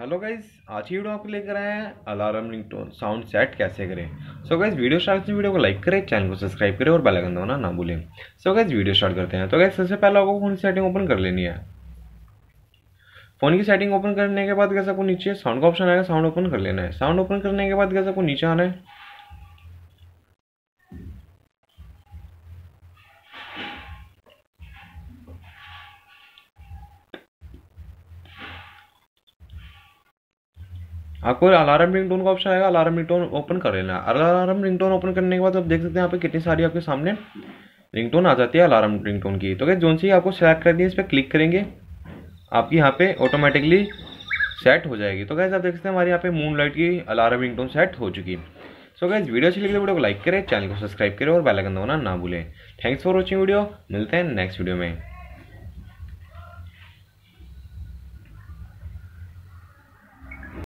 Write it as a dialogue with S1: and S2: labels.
S1: hello guys आज ही video आपको लेकर आए हैं alarm ring tone sound set कैसे करें so so guys video start करते हैं वीडियो को लाइक करें चैनल को सब्सक्राइब करें और बेल आइकन दबाना ना भूलें सो गाइज वीडियो स्टार्ट करते हैं तो गाइज सबसे पहले आपको फोन की सेटिंग ओपन कर लेनी है फोन की सेटिंग ओपन करने के बाद गैस आपको नीचे साउंड का ऑप्शन आएगा साउंड ओपन कर लेना है साउंड ओपन करने के बाद गैस आपको नीचे आना है आपको अलार्म रिंगटोन का ऑप्शन आएगा अलार्म रिंगटोन ओपन कर लेना अलार्म रिंगटोन ओपन करने के बाद आप देख सकते हैं यहाँ पे कितनी सारी आपके सामने रिंगटोन आ जाती है अलार्म रिंगटोन की तो क्या जोन सी आपको सेलेक्ट कर दिए इस पर क्लिक करेंगे आपकी यहाँ पे ऑटोमेटिकली सेट हो जाएगी तो गैस आप देख सकते हैं हमारे यहाँ पे मून लाइट की अलार्म रिंगटोन सेट हो चुकी है सो गैस वीडियो अच्छी लगी वीडियो तो को लाइक करें चैनल को सब्सक्राइब करें और बेल आइकन दबाना ना भूलें थैंक्स फॉर वॉचिंग वीडियो मिलते हैं नेक्स्ट वीडियो में